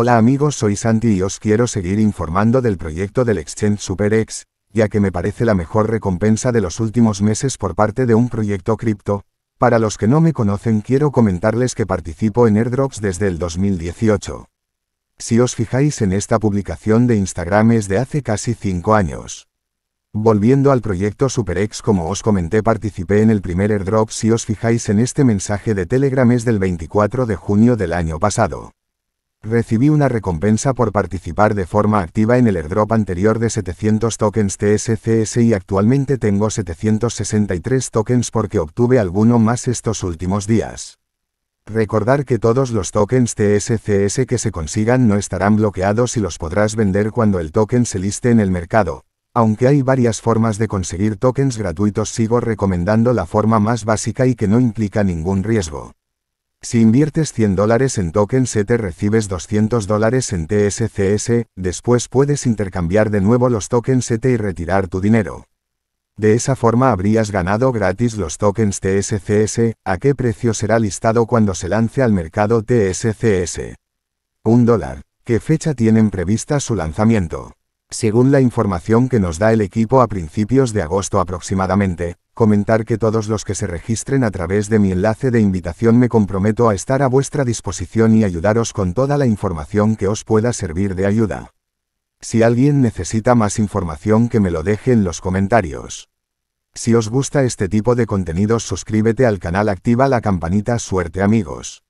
Hola amigos soy Santi y os quiero seguir informando del proyecto del Exchange SuperX, ya que me parece la mejor recompensa de los últimos meses por parte de un proyecto cripto. Para los que no me conocen quiero comentarles que participo en airdrops desde el 2018. Si os fijáis en esta publicación de Instagram es de hace casi 5 años. Volviendo al proyecto SuperX como os comenté participé en el primer airdrop si os fijáis en este mensaje de Telegram es del 24 de junio del año pasado. Recibí una recompensa por participar de forma activa en el airdrop anterior de 700 tokens TSCS y actualmente tengo 763 tokens porque obtuve alguno más estos últimos días. Recordar que todos los tokens TSCS que se consigan no estarán bloqueados y los podrás vender cuando el token se liste en el mercado. Aunque hay varias formas de conseguir tokens gratuitos sigo recomendando la forma más básica y que no implica ningún riesgo. Si inviertes 100 dólares en tokens SETE recibes 200 dólares en TSCS, después puedes intercambiar de nuevo los tokens SETE y retirar tu dinero. De esa forma habrías ganado gratis los tokens TSCS, a qué precio será listado cuando se lance al mercado TSCS. Un dólar. ¿Qué fecha tienen prevista su lanzamiento? Según la información que nos da el equipo a principios de agosto aproximadamente, comentar que todos los que se registren a través de mi enlace de invitación me comprometo a estar a vuestra disposición y ayudaros con toda la información que os pueda servir de ayuda. Si alguien necesita más información que me lo deje en los comentarios. Si os gusta este tipo de contenidos suscríbete al canal activa la campanita suerte amigos.